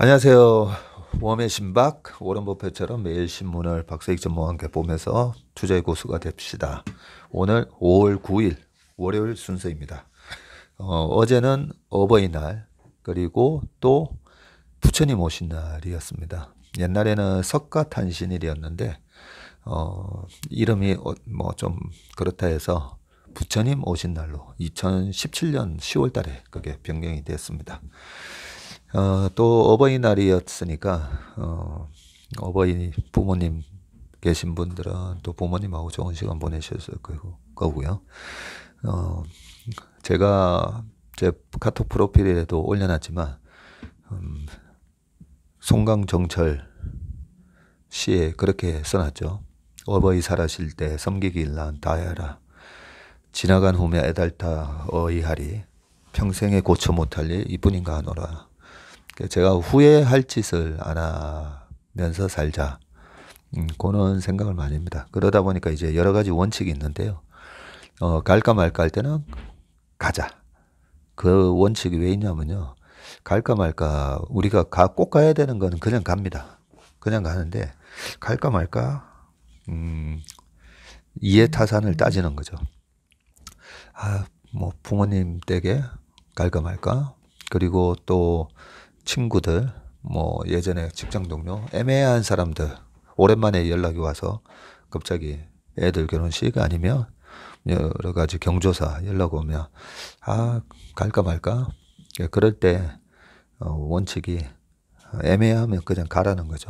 안녕하세요. 웜의 신박, 워런 버핏처럼 매일 신문을 박세익 전무와 함께 보면서 투자의 고수가 됩시다. 오늘 5월 9일 월요일 순서입니다. 어, 제는 어버이날 그리고 또 부처님 오신 날이었습니다. 옛날에는 석가탄신일이었는데 어, 이름이 어, 뭐좀 그렇다 해서 부처님 오신 날로 2017년 10월 달에 그게 변경이 됐습니다. 어, 또 어버이날이었으니까 어, 어버이 부모님 계신 분들은 또 부모님하고 좋은 시간 보내셨을 거고요. 어, 제가 제 카톡 프로필에도 올려놨지만 음, 송강정철 시에 그렇게 써놨죠. 어버이 살아실 때 섬기길 난 다해라. 지나간 후에 애달타 어이하리. 평생에 고쳐 못할 일 이뿐인가 하노라. 제가 후회할 짓을 안 하면서 살자. 음, 그런 생각을 많이 합니다. 그러다 보니까 이제 여러 가지 원칙이 있는데요. 어, 갈까 말까 할 때는 가자. 그 원칙이 왜 있냐면요. 갈까 말까, 우리가 가, 꼭 가야 되는 거는 그냥 갑니다. 그냥 가는데, 갈까 말까, 음, 이해타산을 따지는 거죠. 아, 뭐, 부모님 댁에 갈까 말까, 그리고 또 친구들, 뭐 예전에 직장 동료, 애매한 사람들 오랜만에 연락이 와서 갑자기 애들 결혼식 아니면 여러 가지 경조사 연락 오면 아 갈까 말까 예, 그럴 때 어, 원칙이 애매하면 그냥 가라는 거죠.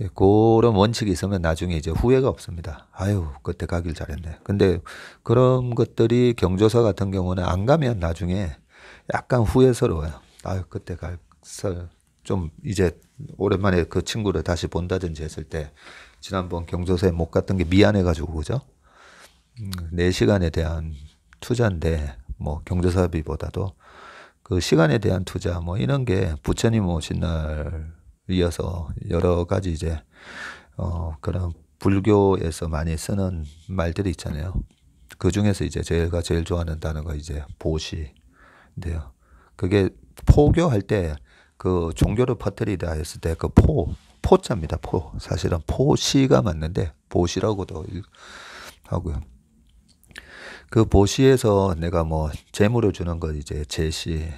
예, 그런 원칙이 있으면 나중에 이제 후회가 없습니다. 아유, 그때 가길 잘했네. 근데 그런 것들이 경조사 같은 경우는 안 가면 나중에 약간 후회스러워요. 아유, 그때 갈, 좀 이제 오랜만에 그 친구를 다시 본다든지 했을 때 지난번 경조사에 못 갔던 게 미안해가지고 그죠? 음, 내 시간에 대한 투자인데 뭐 경조사비보다도 그 시간에 대한 투자 뭐 이런 게 부처님 오신 날 이어서 여러 가지 이제 어 그런 불교에서 많이 쓰는 말들이 있잖아요. 그 중에서 이제 제가 제일 좋아하는 단어가 이제 보시인데요. 그게 포교할 때그 종교를 퍼뜨리다 했을 때 그 포, 포자입니다. 포. 사실은 포시가 맞는데 보시라고도 하고요. 그 보시에서 내가 뭐 재물을 주는 것 이제 제시,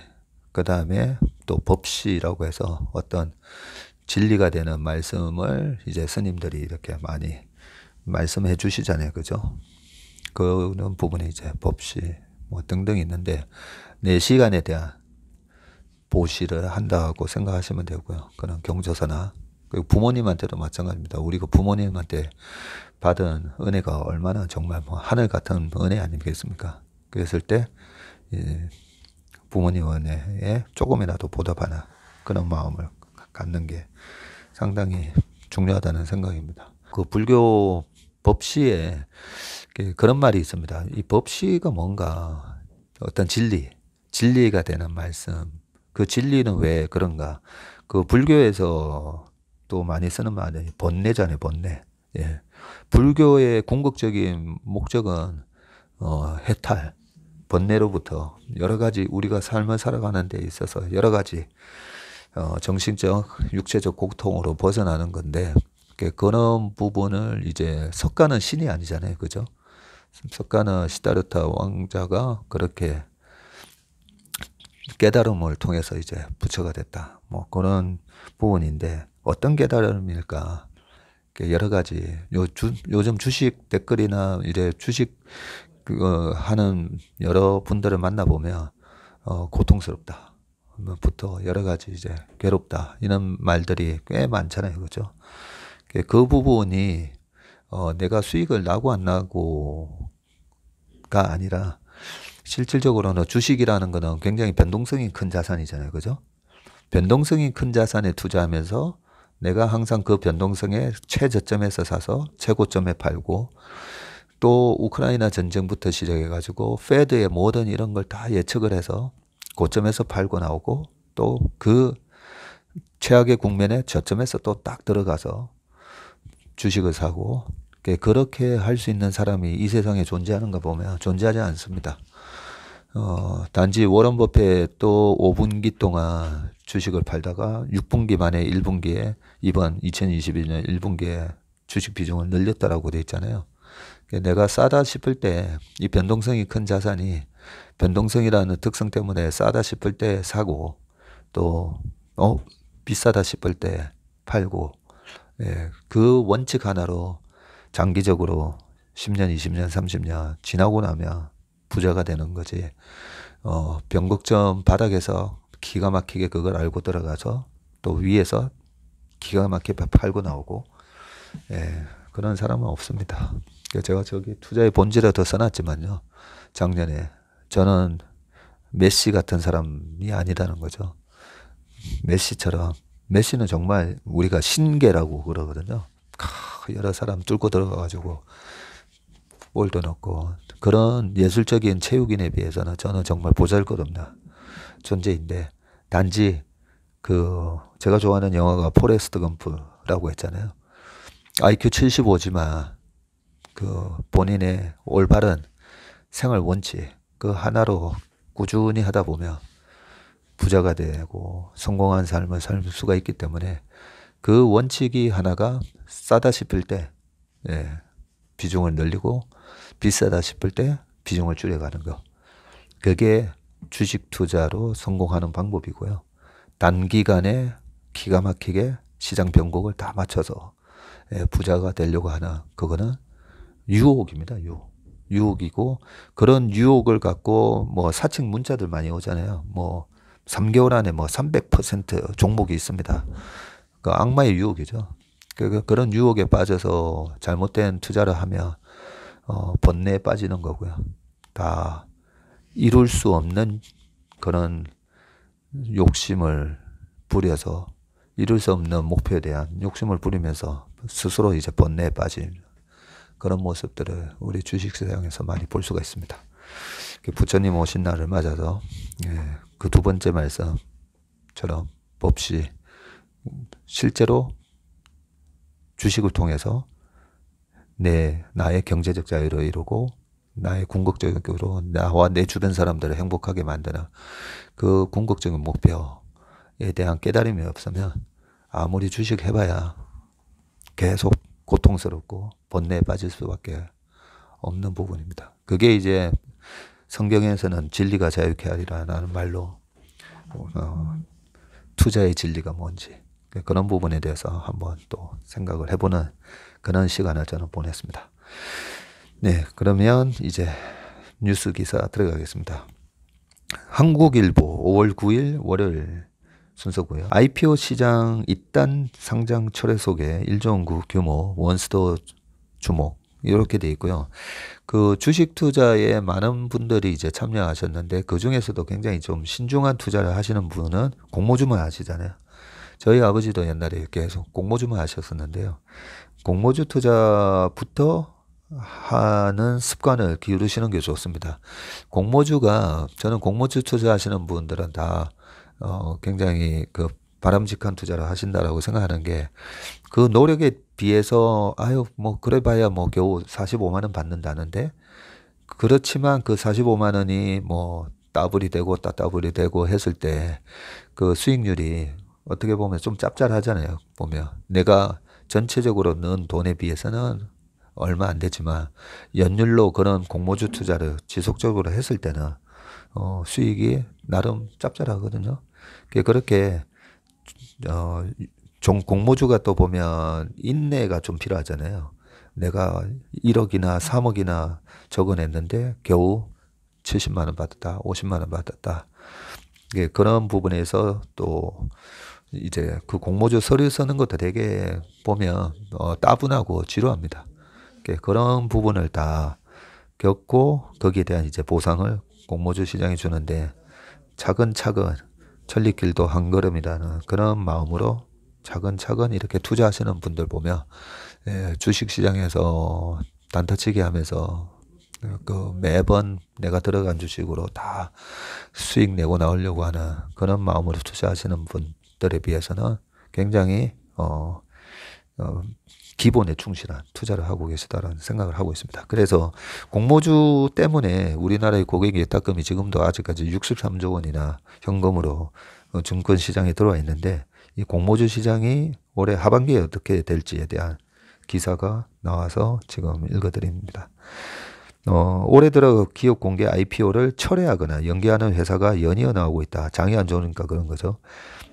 그 다음에 또 법시라고 해서 어떤 진리가 되는 말씀을 이제 스님들이 이렇게 많이 말씀해 주시잖아요. 그죠? 그런 부분이 이제 법시 뭐 등등 있는데 내 네 시간에 대한 보시를 한다고 생각하시면 되고요. 그런 경조사나 그리고 부모님한테도 마찬가지입니다. 우리가 부모님한테 받은 은혜가 얼마나 정말 뭐 하늘 같은 은혜 아니겠습니까? 그랬을 때 예, 부모님 은혜에 조금이라도 보답하나 그런 마음을 갖는 게 상당히 중요하다는 생각입니다. 그 불교 법시에 그런 말이 있습니다. 이 법시가 뭔가 어떤 진리, 진리가 되는 말씀, 그 진리는 왜 그런가? 그 불교에서 또 많이 쓰는 말이 번뇌잖아요, 번뇌. 예. 불교의 궁극적인 목적은 어, 해탈, 번뇌로부터 여러 가지 우리가 삶을 살아가는 데 있어서 여러 가지 어, 정신적, 육체적 고통으로 벗어나는 건데 그런 부분을 이제 석가는 신이 아니잖아요, 그죠? 석가는 시다르타 왕자가 그렇게 깨달음을 통해서 이제 부처가 됐다. 뭐 그런 부분인데 어떤 깨달음일까? 여러 가지 요 주, 요즘 주식 댓글이나 이제 주식 그거 하는 여러 분들을 만나 보면 어, 고통스럽다. 부터 여러 가지 이제 괴롭다 이런 말들이 꽤 많잖아요, 그죠? 그 부분이 어, 내가 수익을 나고 안 나고가 아니라 실질적으로는 주식이라는 거는 굉장히 변동성이 큰 자산이잖아요. 그죠? 변동성이 큰 자산에 투자하면서 내가 항상 그변동성에 최저점에서 사서 최고점에 팔고 또 우크라이나 전쟁부터 시작해가지고 페드의 모든 이런 걸 다 예측을 해서 고점에서 팔고 나오고 또 그 최악의 국면에 저점에서 또 딱 들어가서 주식을 사고 예, 그렇게 할 수 있는 사람이 이 세상에 존재하는가 보면 존재하지 않습니다. 어, 단지 워런 버핏도 5분기 동안 주식을 팔다가 6분기 만에 1분기에 이번 2021년 1분기에 주식 비중을 늘렸다라고 돼 있잖아요. 그러니까 내가 싸다 싶을 때 이 변동성이 큰 자산이 변동성이라는 특성 때문에 싸다 싶을 때 사고 또 어, 비싸다 싶을 때 팔고 예, 그 원칙 하나로 장기적으로 10년, 20년, 30년 지나고 나면 부자가 되는 거지. 어, 변곡점 바닥에서 기가 막히게 그걸 알고 들어가서 또 위에서 기가 막히게 팔고 나오고 예, 그런 사람은 없습니다. 그러니까 제가 저기 투자의 본질에 더 써놨지만요. 작년에 저는 메시 같은 사람이 아니라는 거죠. 메시처럼 메시는 정말 우리가 신계라고 그러거든요. 여러 사람 뚫고 들어가가지고 볼도 넣고 그런 예술적인 체육인에 비해서는 저는 정말 보잘것없나 존재인데 단지 그 제가 좋아하는 영화가 포레스트 검프라고 했잖아요. IQ 75지만 그 본인의 올바른 생활 원칙 그 하나로 꾸준히 하다 보면 부자가 되고 성공한 삶을 살 수가 있기 때문에 그 원칙이 하나가 싸다 싶을 때 예, 비중을 늘리고 비싸다 싶을 때 비중을 줄여가는 거. 그게 주식 투자로 성공하는 방법이고요. 단기간에 기가 막히게 시장 변곡을 다 맞춰서 예, 부자가 되려고 하나 그거는 유혹입니다. 유혹. 유혹이고 그런 유혹을 갖고 뭐 사측 문자들 많이 오잖아요. 뭐 3개월 안에 뭐300% 종목이 있습니다. 그 악마의 유혹이죠. 그, 그, 그런 유혹에 빠져서 잘못된 투자를 하면 어, 번뇌에 빠지는 거고요. 다 이룰 수 없는 그런 욕심을 부려서 이룰 수 없는 목표에 대한 욕심을 부리면서 스스로 이제 번뇌에 빠진 그런 모습들을 우리 주식시장에서 많이 볼 수가 있습니다. 부처님 오신 날을 맞아서 예, 그 두 번째 말씀처럼 법시 실제로 주식을 통해서 내 나의 경제적 자유를 이루고 나의 궁극적으로 나와 내 주변 사람들을 행복하게 만드는 그 궁극적인 목표에 대한 깨달음이 없으면 아무리 주식 해봐야 계속 고통스럽고 번뇌에 빠질 수밖에 없는 부분입니다. 그게 이제 성경에서는 진리가 자유케 하리라는 말로 어, 투자의 진리가 뭔지 네, 그런 부분에 대해서 한번 또 생각을 해보는 그런 시간을 저는 보냈습니다. 네, 그러면 이제 뉴스 기사 들어가겠습니다. 한국일보 5월 9일 월요일 순서고요. IPO 시장 잇단 상장 철회 속에 1조원 규모 원스토 주목 이렇게 돼 있고요. 그 주식 투자에 많은 분들이 이제 참여하셨는데 그 중에서도 굉장히 좀 신중한 투자를 하시는 분은 공모주만 하시잖아요. 저희 아버지도 옛날에 계속 공모주만 하셨었는데요. 공모주 투자부터 하는 습관을 기울이시는게 좋습니다. 공모주가 저는 공모주 투자하시는 분들은 다 어, 굉장히 그 바람직한 투자를 하신다라고 생각하는 게 그 노력에 비해서 아유 뭐 그래봐야 뭐 겨우 45만 원 받는다는데 그렇지만 그 45만 원이 뭐 따블이 되고 따따블이 되고 했을 때 그 수익률이 어떻게 보면 좀 짭짤하잖아요. 보면 내가 전체적으로 넣은 돈에 비해서는 얼마 안 되지만 연율로 그런 공모주 투자를 지속적으로 했을 때는 어, 수익이 나름 짭짤하거든요. 그렇게 어, 종 공모주가 또 보면 인내가 좀 필요하잖아요. 내가 1억이나 3억이나 적어냈는데 겨우 70만 원 받았다, 50만 원 받았다. 예, 그런 부분에서 또 이제 그 공모주 서류 쓰는 것도 되게 보면 어, 따분하고 지루합니다. 그런 부분을 다 겪고 거기에 대한 이제 보상을 공모주 시장이 주는데 차근차근 천리길도 한 걸음이라는 그런 마음으로 차근차근 이렇게 투자하시는 분들 보면 예, 주식 시장에서 단타치기 하면서 그 매번 내가 들어간 주식으로 다 수익 내고 나오려고 하는 그런 마음으로 투자하시는 분 분들에 비해서는 굉장히 어, 어, 기본에 충실한 투자를 하고 계시다라는 생각을 하고 있습니다. 그래서 공모주 때문에 우리나라의 고객 예탁금이 지금도 아직까지 63조 원이나 현금으로 어, 증권 시장에 들어와 있는데 이 공모주 시장이 올해 하반기에 어떻게 될지에 대한 기사가 나와서 지금 읽어드립니다. 어, 올해 들어 기업 공개 IPO를 철회하거나 연기하는 회사가 연이어 나오고 있다. 장이 안 좋으니까 그런 거죠.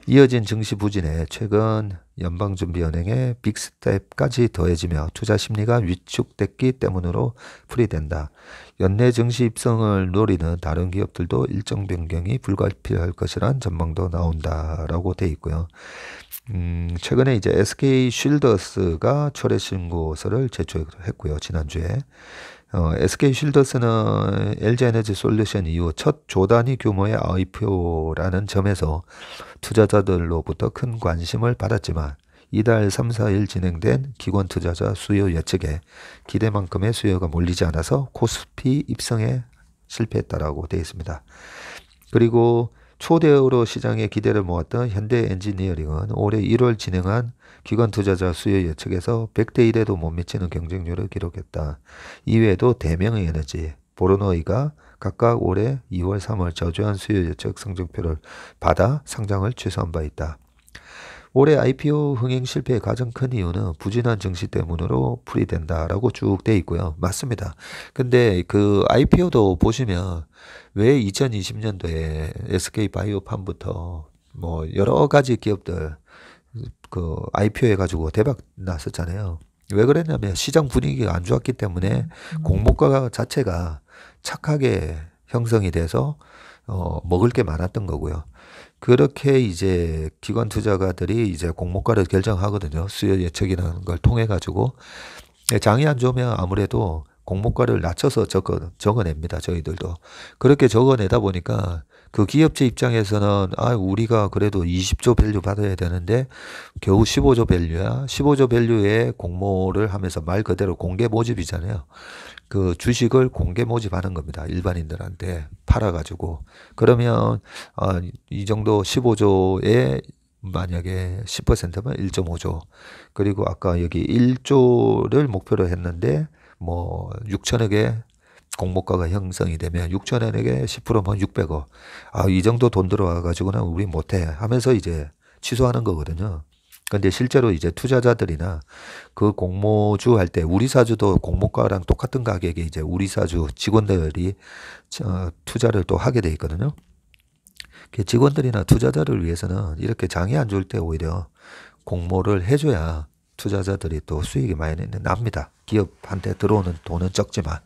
이어진 증시 부진에 최근 연방준비은행의 빅스텝까지 더해지며 투자 심리가 위축됐기 때문으로 풀이된다. 연내 증시 입성을 노리는 다른 기업들도 일정 변경이 불가피할 것이란 전망도 나온다라고 돼 있고요. 음, 최근에 이제 SK 쉴더스가 철회 신고서를 제출했고요. 지난주에 어, SK 쉴더스는 LG 에너지 솔루션 이후 첫 조단위 규모의 IPO라는 점에서 투자자들로부터 큰 관심을 받았지만 이달 3, 4일 진행된 기관 투자자 수요 예측에 기대만큼의 수요가 몰리지 않아서 코스피 입성에 실패했다라고 되어 있습니다. 그리고 초대으로 시장에 기대를 모았던 현대 엔지니어링은 올해 1월 진행한 기관 투자자 수요 예측에서 100대 1에도 못 미치는 경쟁률을 기록했다. 이외에도 대명의 에너지, 보르노이가 각각 올해 2월, 3월 저조한 수요 예측 성적표를 받아 상장을 취소한 바 있다. 올해 IPO 흥행 실패의 가장 큰 이유는 부진한 증시 때문으로 풀이된다라고 쭉 돼 있고요. 맞습니다. 근데 그 IPO도 보시면 왜 2020년도에 SK 바이오팜부터 뭐 여러 가지 기업들 그 IPO 해가지고 대박 났었잖아요. 왜 그랬냐면 시장 분위기가 안 좋았기 때문에 음. 공모가 자체가 착하게 형성이 돼서 어, 먹을 게 많았던 거고요. 그렇게 이제 기관 투자가들이 이제 공모가를 결정하거든요. 수요 예측이라는 걸 통해 가지고 네, 장이 안 좋으면 아무래도 공모가를 낮춰서 적어 적어냅니다. 저희들도 그렇게 적어내다 보니까 그 기업체 입장에서는 아 우리가 그래도 20조 밸류 받아야 되는데 겨우 15조 밸류야. 15조 밸류에 공모를 하면서 말 그대로 공개 모집이잖아요. 그 주식을 공개 모집하는 겁니다. 일반인들한테 팔아가지고 그러면 아, 이 정도 15조에 만약에 10%면 1.5조. 그리고 아까 여기 1조를 목표로 했는데 뭐 6천억에 공모가가 형성이 되면 6천원에게 10%면 600억. 아, 이 정도 돈 들어와가지고는 우리 못해. 하면서 이제 취소하는 거거든요. 근데 실제로 이제 투자자들이나 그 공모주 할 때 우리 사주도 공모가랑 똑같은 가격에 이제 우리 사주 직원들이 투자를 또 하게 돼 있거든요. 그 직원들이나 투자자를 위해서는 이렇게 장이 안 좋을 때 오히려 공모를 해줘야 투자자들이 또 수익이 많이 납니다. 기업한테 들어오는 돈은 적지만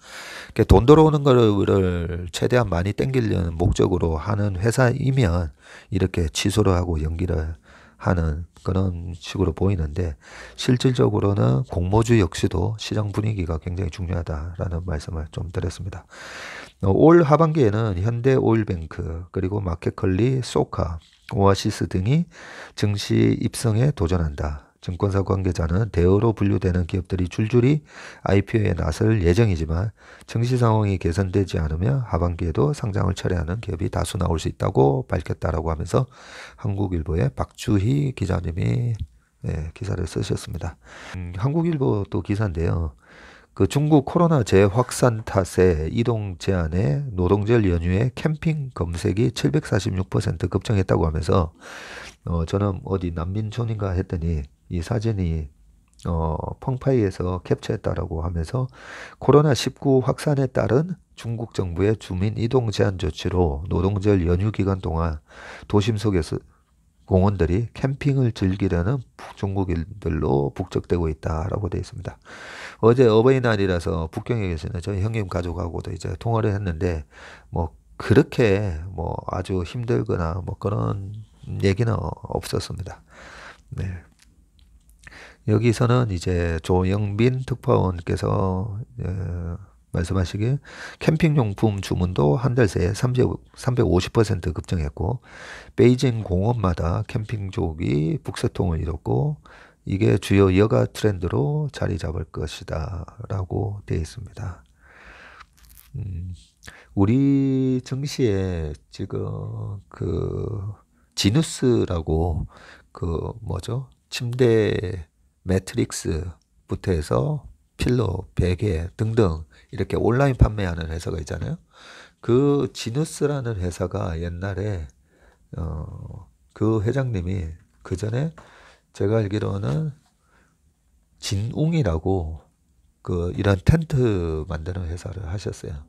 돈 들어오는 거를 최대한 많이 땡기려는 목적으로 하는 회사이면 이렇게 취소를 하고 연기를 하는 그런 식으로 보이는데 실질적으로는 공모주 역시도 시장 분위기가 굉장히 중요하다라는 말씀을 좀 드렸습니다. 어, 올 하반기에는 현대오일뱅크 그리고 마켓컬리, 소카, 오아시스 등이 증시 입성에 도전한다. 증권사 관계자는 대여로 분류되는 기업들이 줄줄이 IPO에 나설 예정이지만 증시 상황이 개선되지 않으면 하반기에도 상장을 철회하는 기업이 다수 나올 수 있다고 밝혔다라고 하면서 한국일보의 박주희 기자님이 예, 기사를 쓰셨습니다. 음, 한국일보 또 기사인데요. 그 중국 코로나 재확산 탓에 이동 제한에 노동절 연휴에 캠핑 검색이 746% 급증했다고 하면서 어, 저는 어디 난민촌인가 했더니 이 사진이 어, 펑파이에서 캡처했다라고 하면서 코로나19 확산에 따른 중국 정부의 주민 이동 제한 조치로 노동절 연휴 기간 동안 도심 속에서 공원들이 캠핑을 즐기려는 중국인들로 북적대고 있다라고 되어 있습니다. 어제 어버이날이라서 북경에 계시는 저희 형님 가족하고도 이제 통화를 했는데 뭐 그렇게 뭐 아주 힘들거나 뭐 그런 얘기는 없었습니다. 네. 여기서는 이제 조영빈 특파원께서 예, 말씀하시길 캠핑용품 주문도 한 달 새에 350% 급증했고 베이징 공원마다 캠핑족이 북새통을 이뤘고 이게 주요 여가 트렌드로 자리 잡을 것이다 라고 되어 있습니다. 음, 우리 정시에 지금 그 지누스라고 그 뭐죠? 침대 매트릭스부터 해서 필로 베개 등등 이렇게 온라인 판매하는 회사가 있잖아요. 그 지누스라는 회사가 옛날에 어, 그 회장님이 그 전에 제가 알기로는 진웅이라고 그 이런 텐트 만드는 회사를 하셨어요.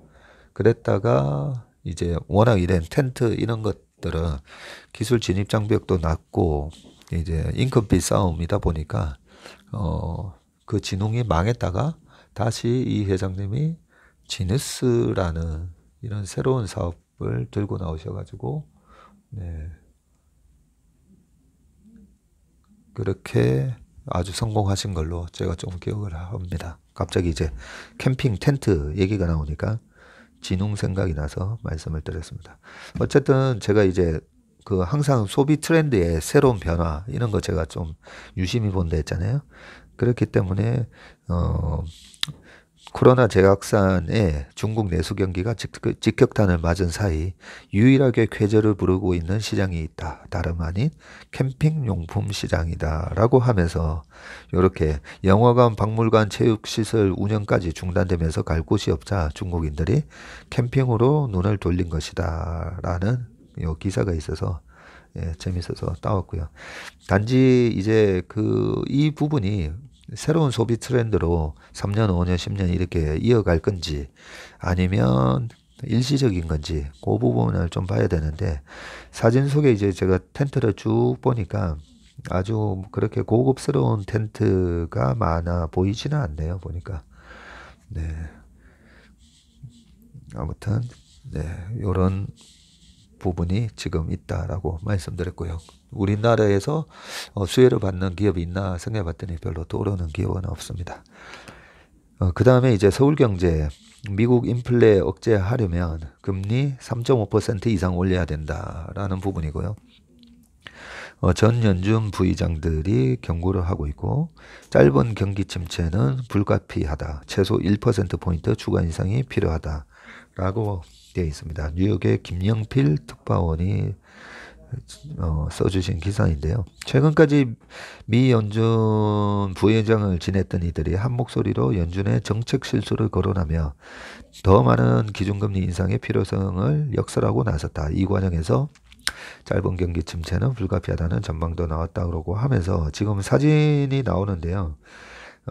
그랬다가 이제 워낙 이런 텐트 이런 것들은 기술 진입 장벽도 낮고 이제 인건비 싸움이다 보니까 어, 그 진홍이 망했다가 다시 이 회장님이 지누스라는 이런 새로운 사업을 들고 나오셔가지고, 네. 그렇게 아주 성공하신 걸로 제가 좀 기억을 합니다. 갑자기 이제 캠핑 텐트 얘기가 나오니까 진홍 생각이 나서 말씀을 드렸습니다. 어쨌든 제가 이제 그 항상 소비 트렌드의 새로운 변화 이런 거 제가 좀 유심히 본다 했잖아요. 그렇기 때문에 어 코로나 재확산에 중국 내수 경기가 직, 그 격탄을 맞은 사이 유일하게 쾌절을 부르고 있는 시장이 있다. 다름 아닌 캠핑 용품 시장이다라고 하면서 이렇게 영화관, 박물관, 체육시설 운영까지 중단되면서 갈 곳이 없자 중국인들이 캠핑으로 눈을 돌린 것이다라는 요 기사가 있어서 예, 재밌어서 따왔고요. 단지 이제 그 이 부분이 새로운 소비 트렌드로 3년, 5년, 10년 이렇게 이어갈 건지 아니면 일시적인 건지 그 부분을 좀 봐야 되는데 사진 속에 이제 제가 텐트를 쭉 보니까 아주 그렇게 고급스러운 텐트가 많아 보이지는 않네요 보니까 네 아무튼 네 요런 부분이 지금 있다라고 말씀드렸고요. 우리나라에서 어, 수혜를 받는 기업이 있나 생각해 봤더니 별로 떠오르는 기업은 없습니다. 어, 그 다음에 이제 서울경제. 미국 인플레 억제하려면 금리 3.5% 이상 올려야 된다라는 부분이고요. 어, 전 연준 부의장들이 경고를 하고 있고 짧은 경기 침체는 불가피하다. 최소 1%포인트 추가 인상이 필요하다라고 되어 있습니다. 뉴욕의 김영필 특파원이 어, 써주신 기사인데요. 최근까지 미 연준 부회장을 지냈던 이들이 한 목소리로 연준의 정책 실수를 거론하며 더 많은 기준금리 인상의 필요성을 역설하고 나섰다. 이 과정에서 짧은 경기 침체는 불가피하다는 전망도 나왔다 고 하면서 지금 사진이 나오는데요.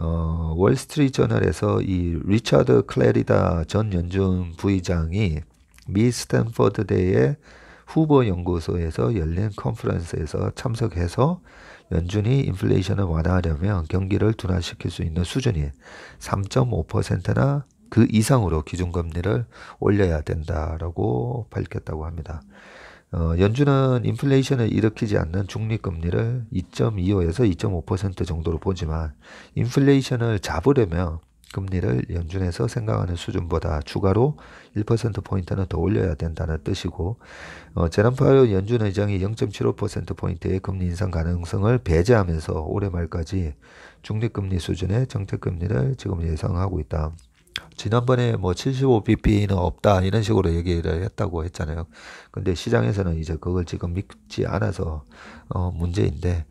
어, 월스트리트 저널에서 이 리차드 클레리다 전 연준 부의장이 미 스탠퍼드 대의 후보 연구소에서 열린 컨퍼런스에서 참석해서 연준이 인플레이션을 완화하려면 경기를 둔화시킬 수 있는 수준이 3.5%나 그 이상으로 기준금리를 올려야 된다라고 밝혔다고 합니다. 음. 어, 연준은 인플레이션을 일으키지 않는 중립 금리를 2.25에서 2.5% 정도로 보지만 인플레이션을 잡으려면 금리를 연준에서 생각하는 수준보다 추가로 1%포인트는 더 올려야 된다는 뜻이고 어, 제란 파월 연준 의장이 0.75%포인트의 금리 인상 가능성을 배제하면서 올해 말까지 중립금리 수준의 정책금리를 지금 예상하고 있다. 지난번에 뭐 75bp는 없다 이런 식으로 얘기를 했다고 했잖아요. 근데 시장에서는 이제 그걸 지금 믿지 않아서 어 문제인데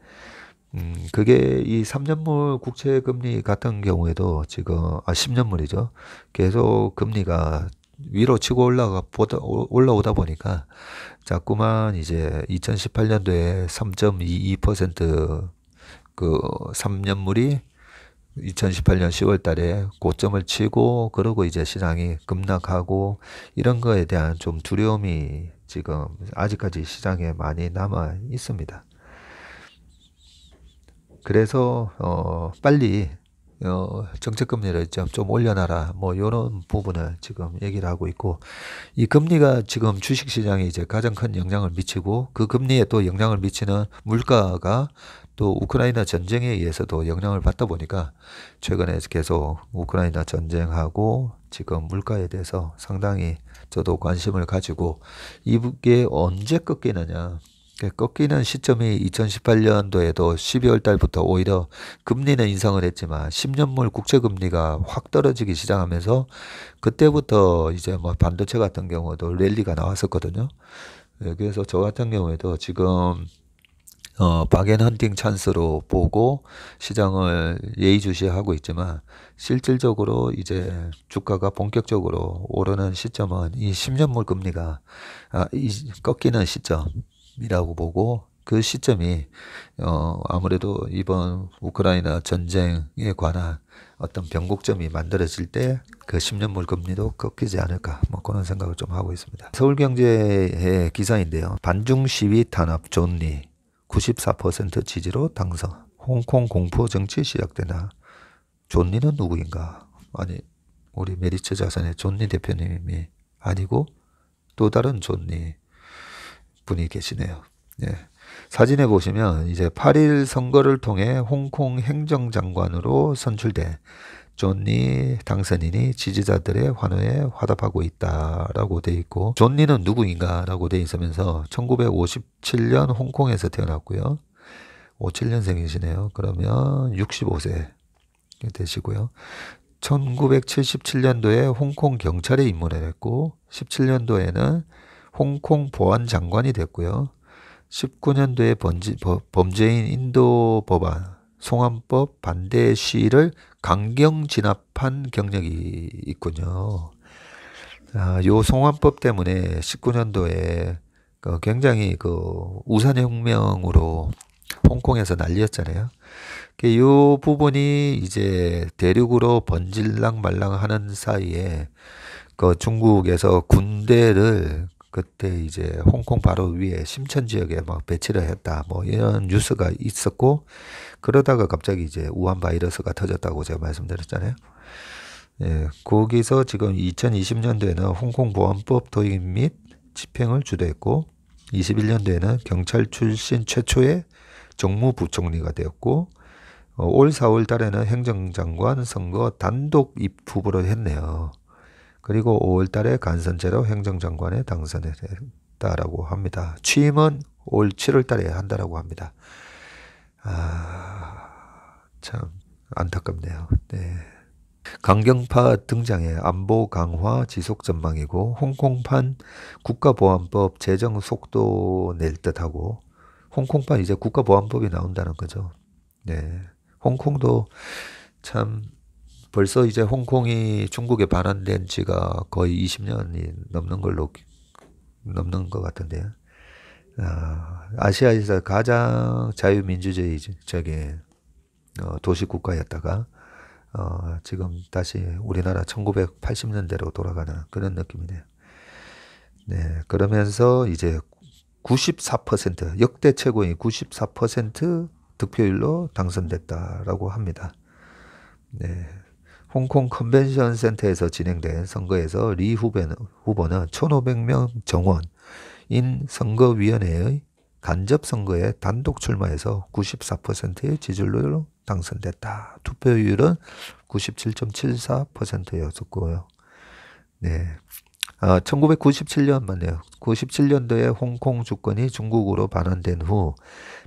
음 그게 이 3년물 국채 금리 같은 경우에도 지금 아 10년물이죠. 계속 금리가 위로 치고 올라가 보다 올라오다 보니까 자꾸만 이제 2018년도에 3.22%그 3년물이 2018년 10월 달에 고점을 치고 그러고 이제 시장이 급락하고 이런 거에 대한 좀 두려움이 지금 아직까지 시장에 많이 남아 있습니다. 그래서 어 빨리 어 정책 금리를 좀, 좀 올려놔라 뭐 이런 부분을 지금 얘기를 하고 있고 이 금리가 지금 주식 시장에 이제 가장 큰 영향을 미치고 그 금리에 또 영향을 미치는 물가가 또 우크라이나 전쟁에 의해서도 영향을 받다 보니까 최근에 계속 우크라이나 전쟁하고 지금 물가에 대해서 상당히 저도 관심을 가지고 이게 언제 꺾이느냐 꺾이는 시점이 2018년도에도 12월 달부터 오히려 금리는 인상을 했지만 10년물 국채금리가 확 떨어지기 시작하면서 그때부터 이제 뭐 반도체 같은 경우도 랠리가 나왔었거든요. 예, 그래서 저 같은 경우에도 지금 어, 박앤헌팅 찬스로 보고 시장을 예의주시하고 있지만 실질적으로 이제 주가가 본격적으로 오르는 시점은 이 10년물 금리가 아, 이 꺾이는 시점이라고 보고 그 시점이 어, 아무래도 이번 우크라이나 전쟁에 관한 어떤 변곡점이 만들어질 때 그 10년물 금리도 꺾이지 않을까 뭐 그런 생각을 좀 하고 있습니다. 서울경제의 기사인데요. 반중 시위 탄압 존리 94% 지지로 당선. 홍콩 공포 정치 시작되나. 존리는 누구인가? 아니, 우리 메리츠 자산의 존리 대표님이 아니고 또 다른 존리 분이 계시네요. 예. 사진에 보시면 이제 8일 선거를 통해 홍콩 행정장관으로 선출된 존니 당선인이 지지자들의 환호에 화답하고 있다라고 돼 있고 존니는 누구인가라고 돼 있으면서 1957년 홍콩에서 태어났고요. 57년생이시네요. 그러면 65세 되시고요. 1977년도에 홍콩 경찰에 입문을 했고 17년도에는 홍콩 보안 장관이 됐고요. 19년도에 범죄, 인 인도 법안 송환법 반대 시위를 강경 진압한 경력이 있군요. 아, 요 송환법 때문에 19년도에 그 굉장히 그 우산혁명으로 홍콩에서 난리였잖아요. 이 그러니까 부분이 이제 대륙으로 번질랑 말랑하는 사이에 그 중국에서 군대를 그때 이제 홍콩 바로 위에 심천 지역에 막 배치를 했다. 뭐 이런 뉴스가 있었고 그러다가 갑자기 이제 우한 바이러스가 터졌다고 제가 말씀드렸잖아요. 예, 거기서 지금 2020년도에는 홍콩 보안법 도입 및 집행을 주도했고 21년도에는 경찰 출신 최초의 정무부총리가 되었고 어, 올 4월 달에는 행정장관 선거 단독 입후보를 했네요. 그리고 5월 달에 간선제로 행정장관에 당선했다라고 합니다. 취임은 올 7월 달에 한다라고 합니다. 아, 참 안타깝네요. 네. 강경파 등장의 안보 강화 지속 전망이고 홍콩판 국가보안법 제정 속도 낼 듯하고 홍콩판 이제 국가보안법이 나온다는 거죠. 네. 홍콩도 참 벌써 이제 홍콩이 중국에 반환된 지가 거의 20년이 넘는 걸로 넘는 것 같은데요. 아, 아시아에서 가장 자유민주주의적인 어, 도시국가였다가 어, 지금 다시 우리나라 1980년대로 돌아가는 그런 느낌이네요. 네, 그러면서 이제 94% 역대 최고인 94% 득표율로 당선됐다라고 합니다. 네. 홍콩 컨벤션 센터에서 진행된 선거에서 리 후보는, 후보는 1,500명 정원, 인 선거위원회의 간접선거에 단독 출마해서 94%의 지지율로 당선됐다. 투표율은 97.74%였었고요. 네. 아, 1997년 맞네요. 97년도에 홍콩 주권이 중국으로 반환된 후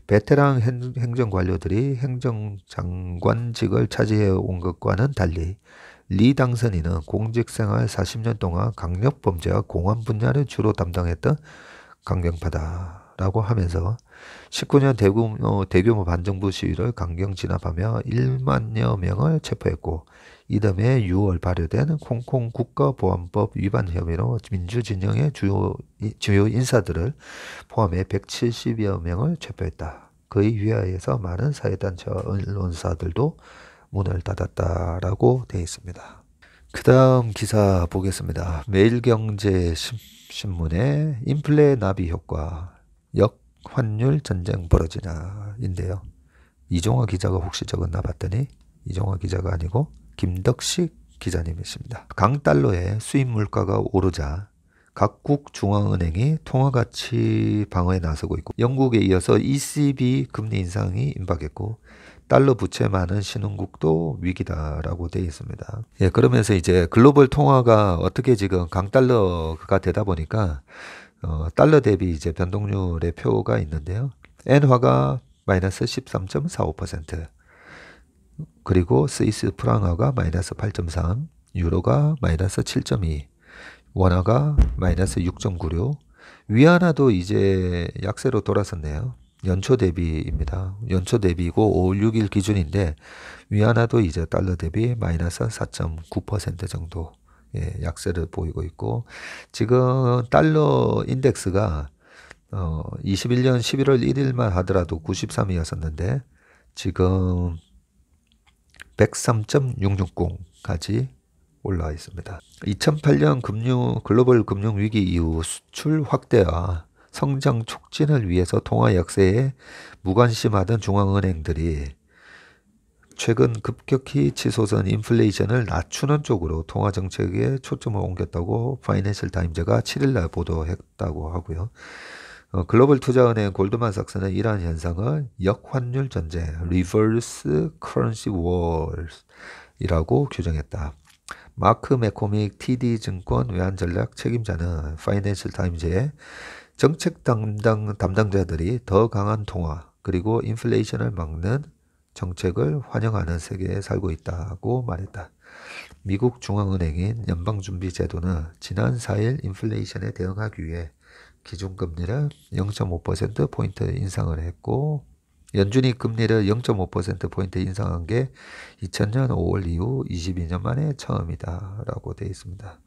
베테랑 행정관료들이 행정장관직을 차지해 온 것과는 달리 리 당선인은 공직생활 40년 동안 강력범죄와 공안 분야를 주로 담당했던 강경파다라고 하면서 19년 대규모, 어, 대규모 반정부 시위를 강경 진압하며 1만여 명을 체포했고 이듬해 6월 발효된 홍콩 국가보안법 위반 혐의로 민주진영의 주요, 주요 인사들을 포함해 170여 명을 체포했다. 그의 위하에서 많은 사회단체와 언론사들도 문을 닫았다라고 되어 있습니다. 그 다음 기사 보겠습니다. 매일경제 신문의 인플레 나비 효과 역환율 전쟁 벌어지냐인데요. 이종화 기자가 혹시 적었나 봤더니 이종화 기자가 아니고 김덕식 기자님이십니다. 강달러의 수입 물가가 오르자 각국 중앙은행이 통화가치 방어에 나서고 있고 영국에 이어서 ECB 금리 인상이 임박했고 달러 부채 많은 신흥국도 위기다라고 되어 있습니다. 예, 그러면서 이제 글로벌 통화가 어떻게 지금 강달러가 되다 보니까 어, 달러 대비 이제 변동률의 표가 있는데요. 엔화가 마이너스 13.45%, 그리고 스위스 프랑화가 마이너스 8.3, 유로가 마이너스 7.2, 원화가 마이너스 6.96, 위안화도 이제 약세로 돌아섰네요. 연초 대비입니다. 연초 대비고 5월 6일 기준인데 위안화도 이제 달러 대비 마이너스 4.9% 정도 예, 약세를 보이고 있고 지금 달러 인덱스가 어 21년 11월 1일만 하더라도 93이었었는데 지금 103.660까지 올라와 있습니다. 2008년 금융 글로벌 금융 위기 이후 수출 확대와 성장 촉진을 위해서 통화 약세에 무관심하던 중앙은행들이 최근 급격히 치솟은 인플레이션을 낮추는 쪽으로 통화 정책에 초점을 옮겼다고 파이낸셜 타임즈가 7일 날 보도했다고 하고요. 어, 글로벌 투자은행 골드만삭스는 이러한 현상을 역환율 전쟁 (reverse currency wars)이라고 규정했다. 마크 메코믹 TD 증권 외환 전략 책임자는 파이낸셜 타임즈에 정책 담당 담당자들이 더 강한 통화 그리고 인플레이션을 막는 정책을 환영하는 세계에 살고 있다고 말했다. 미국 중앙은행인 연방준비제도는 지난 4일 인플레이션에 대응하기 위해 기준금리를 0.5%포인트 인상을 했고, 연준이 금리를 0.5%포인트 인상한 게 2000년 5월 이후 22년 만에 처음이다. 라고 되어 있습니다.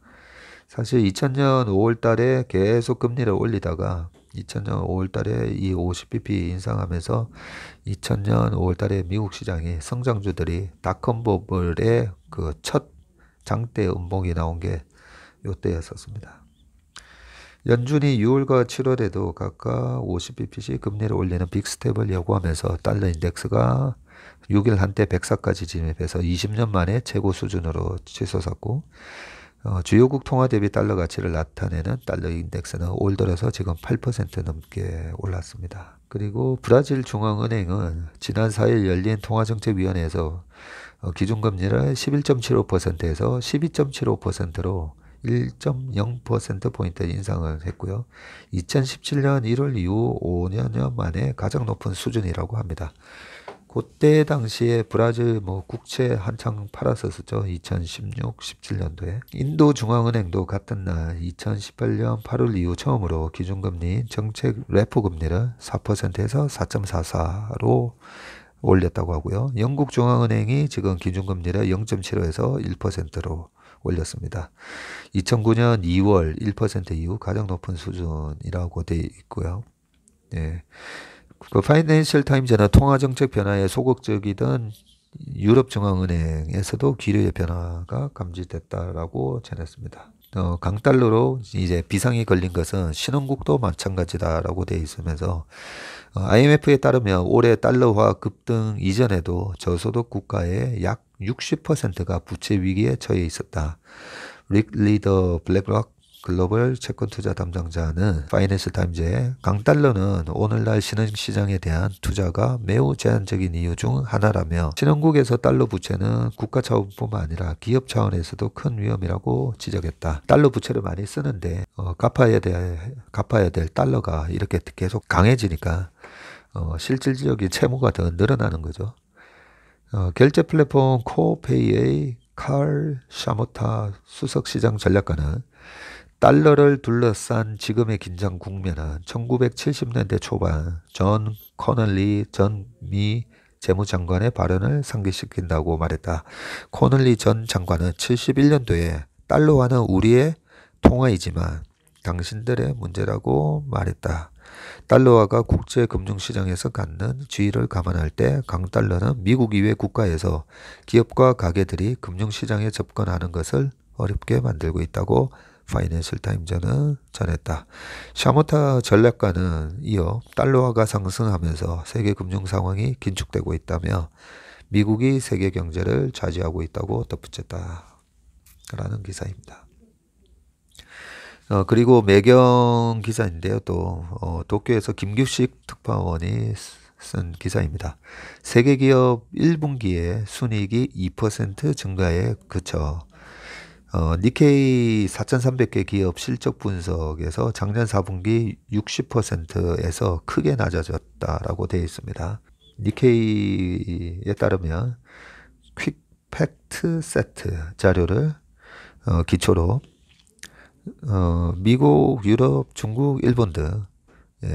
사실 2000년 5월 달에 계속 금리를 올리다가 2000년 5월 달에 이 50bp 인상하면서 2000년 5월 달에 미국 시장이 성장주들이 닷컴 버블의 그 첫 장대 음봉이 나온 게 요때였었습니다. 연준이 6월과 7월에도 각각 50bp씩 금리를 올리는 빅스텝을 요구하면서 달러 인덱스가 6일 한때 104까지 진입해서 20년 만에 최고 수준으로 치솟았고 어, 주요국 통화 대비 달러 가치를 나타내는 달러 인덱스는 올 들어서 지금 8% 넘게 올랐습니다. 그리고 브라질 중앙은행은 지난 4일 열린 통화정책위원회에서 어, 기준금리를 11.75%에서 12.75%로 1.0%포인트 인상을 했고요. 2017년 1월 이후 5년여 만에 가장 높은 수준이라고 합니다. 그때 당시에 브라질 뭐 국채 한창 팔았었죠. 2016, 17년도에. 인도 중앙은행도 같은 날 2018년 8월 이후 처음으로 기준금리 정책 레포 금리를 4%에서 4.44로 올렸다고 하고요. 영국 중앙은행이 지금 기준금리를 0.75에서 1%로 올렸습니다. 2009년 2월 1% 이후 가장 높은 수준이라고 되어 있고요. 예. 그 파이낸셜 타임즈나 통화정책 변화에 소극적이던 유럽 중앙은행에서도 기류의 변화가 감지됐다라고 전했습니다. 어, 강달러로 이제 비상이 걸린 것은 신흥국도 마찬가지다라고 되어 있으면서 어, IMF에 따르면 올해 달러화 급등 이전에도 저소득 국가의 약 60%가 부채 위기에 처해 있었다. 릭 리더 블랙락 글로벌 채권 투자 담당자는 파이낸스 타임즈에 강달러는 오늘날 신흥시장에 대한 투자가 매우 제한적인 이유 중 하나라며 신흥국에서 달러 부채는 국가 차원뿐만 아니라 기업 차원에서도 큰 위험이라고 지적했다. 달러 부채를 많이 쓰는데 어, 갚아야 될 갚아야 될 달러가 이렇게 계속 강해지니까 어, 실질적인 채무가 더 늘어나는 거죠. 어, 결제 플랫폼 코페이의 칼 샤모타 수석시장 전략가는 달러를 둘러싼 지금의 긴장 국면은 1970년대 초반 존 코널리 전 미 재무장관의 발언을 상기시킨다고 말했다. 코널리 전 장관은 71년도에 달러화는 우리의 통화이지만 당신들의 문제라고 말했다. 달러화가 국제 금융시장에서 갖는 지위를 감안할 때 강달러는 미국 이외 국가에서 기업과 가게들이 금융시장에 접근하는 것을 어렵게 만들고 있다고 말했다. 파이낸셜 타임즈는 전했다. 샤모타 전략가는 이어 달러화가 상승하면서 세계 금융 상황이 긴축되고 있다며 미국이 세계 경제를 좌지하고 있다고 덧붙였다. 라는 기사입니다. 어, 그리고 매경 기사인데요. 또 어, 도쿄에서 김규식 특파원이 쓴 기사입니다. 세계 기업 1분기에 순이익이 2% 증가에 그쳐 어, 니케이 4,300개 기업 실적 분석에서 작년 4분기 60%에서 크게 낮아졌다라고 되어 있습니다. 니케이에 따르면 퀵 팩트 세트 자료를 어, 기초로 어, 미국, 유럽, 중국, 일본 등 예,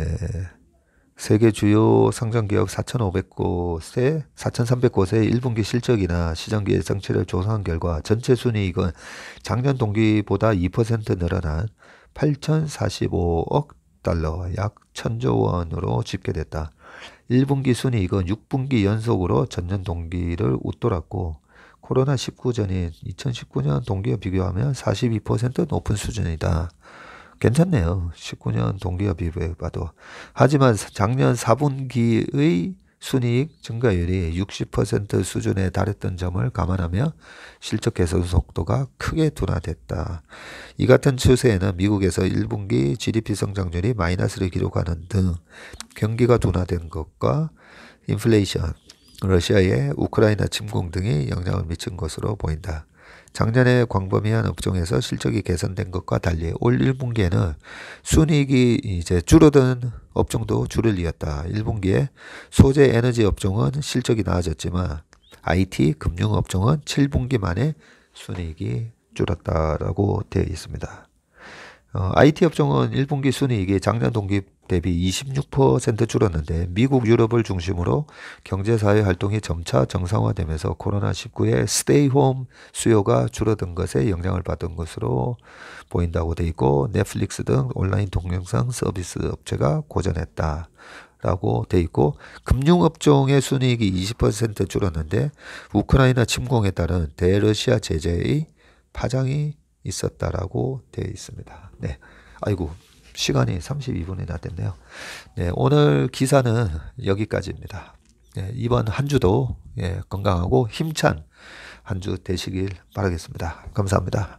세계 주요 상장기업 4,500곳에 4,300곳의 1분기 실적이나 시장기 예상치를 조사한 결과 전체 순이익은 작년 동기보다 2% 늘어난 8,045억 달러 약 1,000조 원으로 집계됐다. 1분기 순이익은 6분기 연속으로 전년 동기를 웃돌았고 코로나19 전인 2019년 동기와 비교하면 42% 높은 수준이다. 괜찮네요. 19년 동기와 비교해 봐도. 하지만 작년 4분기의 순이익 증가율이 60% 수준에 달했던 점을 감안하며 실적 개선 속도가 크게 둔화됐다. 이 같은 추세에는 미국에서 1분기 GDP 성장률이 마이너스를 기록하는 등 경기가 둔화된 것과 인플레이션, 러시아의 우크라이나 침공 등이 영향을 미친 것으로 보인다. 작년에 광범위한 업종에서 실적이 개선된 것과 달리 올 1분기에는 순이익이 이제 줄어든 업종도 줄을 이었다. 1분기에 소재 에너지 업종은 실적이 나아졌지만 IT 금융 업종은 7분기 만에 순이익이 줄었다라고 되어 있습니다. 어, IT 업종은 1분기 순이익이 작년 동기 대비 26% 줄었는데 미국, 유럽을 중심으로 경제사회 활동이 점차 정상화되면서 코로나19의 스테이홈 수요가 줄어든 것에 영향을 받은 것으로 보인다고 돼 있고 넷플릭스 등 온라인 동영상 서비스 업체가 고전했다. 라고 돼 있고 금융업종의 순이익이 20% 줄었는데 우크라이나 침공에 따른 대러시아 제재의 파장이 있었다라고 돼 있습니다. 네. 아이고 시간이 32분이 나 됐네요. 네, 오늘 기사는 여기까지입니다. 네, 이번 한 주도 예, 건강하고 힘찬 한 주 되시길 바라겠습니다. 감사합니다.